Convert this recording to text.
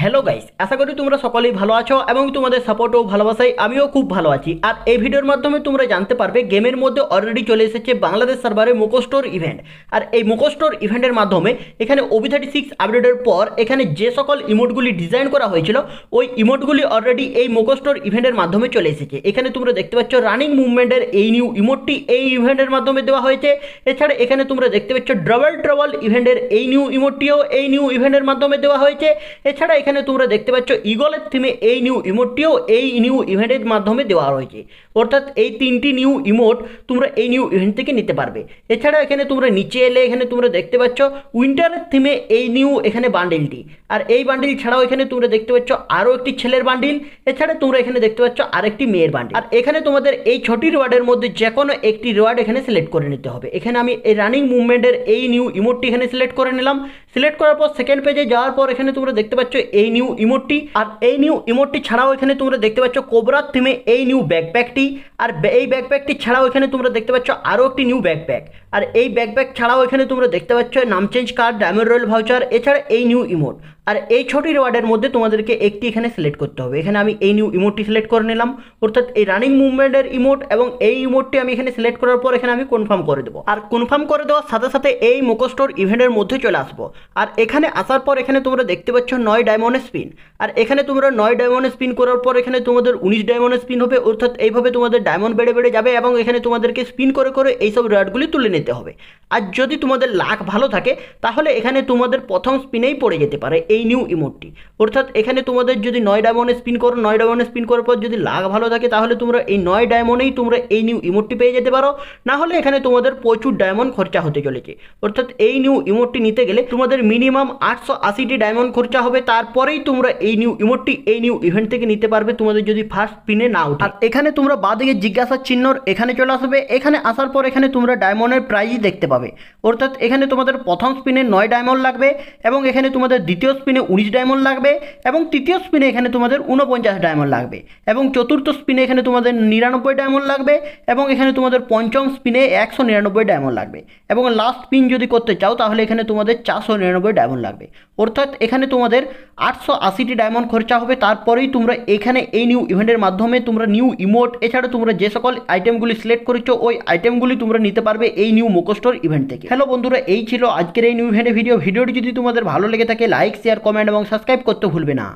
hello guys আশা করি তোমরা সকলেই ভালো আছো এবং তোমাদের সাপোর্টও ভালোবাসাই ভালোবাসায় আমিও খুব ভালো আছি আর এই ভিডিওর মাধ্যমে তোমরা জানতে পারবে গেমের মধ্যে অলরেডি চলে এসেছে বাংলাদেশ সার্ভারে স্টোর ইভেন্ট আর এই স্টোর ইভেন্টের মাধ্যমে এখানে ওবি থার্টি সিক্স আপডেটের পর এখানে যে সকল ইমোটগুলি ডিজাইন করা হয়েছিল ওই ইমোটগুলি অলরেডি এই স্টোর ইভেন্টের মাধ্যমে চলে এসেছে এখানে তোমরা দেখতে পাচ্ছ রানিং মুভমেন্টের এই নিউ ইমোটটি এই ইভেন্টের মাধ্যমে দেওয়া হয়েছে এছাড়া এখানে তোমরা দেখতে পাচ্ছ ডবল ট্রাবল ইভেন্টের এই নিউ ইমোটটিও এই নিউ ইভেন্টের মাধ্যমে দেওয়া হয়েছে এছাড়া এখানে তোমরা দেখতে পাচ্ছ ইগলের থিমে এই নিউ ইমোটটিও এই নিউ ইভেন্টের মাধ্যমে দেওয়া রয়েছে অর্থাৎ এই তিনটি নিউ ইমোট তোমরা এই নিউ ইভেন্ট থেকে নিতে পারবে এছাড়া এখানে তোমরা নিচে এলে এখানে তোমরা দেখতে পাচ্ছ উইন্টারের থিমে এই নিউ এখানে বান্ডিলটি আর এই বান্ডিল ছাড়াও এখানে তোমরা দেখতে পাচ্ছ আরও একটি ছেলের বান্ডিল এছাড়া তোমরা এখানে দেখতে পাচ্ছ আরেকটি মেয়ের বান্ডিল আর এখানে তোমাদের এই ছটি রোয়ার্ডের মধ্যে যে কোনো একটি রোয়ার্ড এখানে সিলেক্ট করে নিতে হবে এখানে আমি এই রানিং মুভমেন্টের এই নিউ ইমোটটি এখানে সিলেক্ট করে নিলাম সিলেক্ট করার পর সেকেন্ড পেজে যাওয়ার পর এখানে তোমরা দেখতে পাচ্ছ এই নিউ ইমোটটি আর এই নিউ ইমোটটি ছাড়াও এখানে তোমরা দেখতে পাচ্ছ কোবরার থিমে এই নিউ ব্যাকপ্যাকটি আর এই ব্যাকপ্যাকটি ছাড়াও এখানে তোমরা দেখতে পাচ্ছ আরও একটি নিউ ব্যাকপ্যাক আর এই ব্যাকপ্যাক ছাড়াও এখানে তোমরা দেখতে পাচ্ছ নাম change card diamond royal voucher এছাড়া এই নিউ ইমোট আর এই ছটি রিওয়ার্ডের মধ্যে তোমাদেরকে একটি এখানে সিলেক্ট করতে হবে এখানে আমি এই নিউ ইমোটটি সিলেক্ট করে নিলাম অর্থাৎ এই রানিং মুভমেন্টের ইমোট এবং এই ইমোটটি আমি এখানে সিলেক্ট করার পর এখানে আমি কনফার্ম করে দেবো আর কনফার্ম করে দেওয়ার সাথে সাথে এই মোকোস্টোর ইভেন্টের মধ্যে চলে আসবো আর এখানে আসার পর এখানে তোমরা দেখতে পাচ্ছ নয় ডায়মন্ড স্পিন আর এখানে তোমরা নয় ডায়মন্ড স্পিন করার পর এখানে তোমাদের উনিশ ডায়মন্ড স্পিন হবে অর্থাৎ এইভাবে তোমাদের ডায়মন্ড বেড়ে বেড়ে যাবে এবং এখানে তোমাদেরকে স্পিন করে করে এইসব রেডগুলি তুলে নিতে হবে আর যদি তোমাদের লাখ ভালো থাকে তাহলে এখানে তোমাদের প্রথম স্পিনেই পড়ে যেতে পারে এই নিউ ইমোটটি অর্থাৎ এখানে তোমাদের যদি নয় ডায়মন্ড স্পিন করো নয় ডায়মন্ড স্পিন করার পর যদি লাখ ভালো থাকে তাহলে তোমরা এই নয় ডায়মন্ডেই তোমরা এই নিউ ইমোটটি পেয়ে যেতে পারো না হলে এখানে তোমাদের প্রচুর ডায়মন্ড খরচা হতে চলেছে অর্থাৎ এই নিউ ইমোটটি নিতে গেলে তোমাদের তোমাদের মিনিমাম আটশো আশিটি ডায়মন্ড খরচা হবে তারপরেই তোমরা এই নিউ ইমোটটি এই নিউ ইভেন্ট থেকে নিতে পারবে তোমাদের যদি ফার্স্ট পিনে না ওঠে আর এখানে তোমরা বা দিকে জিজ্ঞাসা চিহ্ন এখানে চলে আসবে এখানে আসার পর এখানে তোমরা ডায়মন্ডের প্রাইজই দেখতে পাবে অর্থাৎ এখানে তোমাদের প্রথম স্পিনে নয় ডায়মন্ড লাগবে এবং এখানে তোমাদের দ্বিতীয় স্পিনে উনিশ ডায়মন্ড লাগবে এবং তৃতীয় স্পিনে এখানে তোমাদের উনপঞ্চাশ ডায়মন্ড লাগবে এবং চতুর্থ স্পিনে এখানে তোমাদের নিরানব্বই ডায়মন্ড লাগবে এবং এখানে তোমাদের পঞ্চম স্পিনে একশো নিরানব্বই ডায়মন্ড লাগবে এবং লাস্ট স্পিন যদি করতে চাও তাহলে এখানে তোমাদের চারশো নিরানব্বই ডায়মন্ড লাগবে অর্থাৎ এখানে তোমাদের আটশো আশিটি ডায়মন্ড খরচা হবে তারপরেই তোমরা এখানে এই নিউ ইভেন্টের মাধ্যমে তোমরা নিউ ইমোট এছাড়া তোমরা যে সকল আইটেমগুলি সিলেক্ট করেছো ওই আইটেমগুলি তোমরা নিতে পারবে এই নিউ মোকোস্টোর ইভেন্ট থেকে হ্যালো বন্ধুরা এই ছিল আজকের এই নিউ ইভেন্টের ভিডিও ভিডিওটি যদি তোমাদের ভালো লেগে থাকে লাইক শেয়ার কমেন্ট এবং সাবস্ক্রাইব করতে ভুলবে না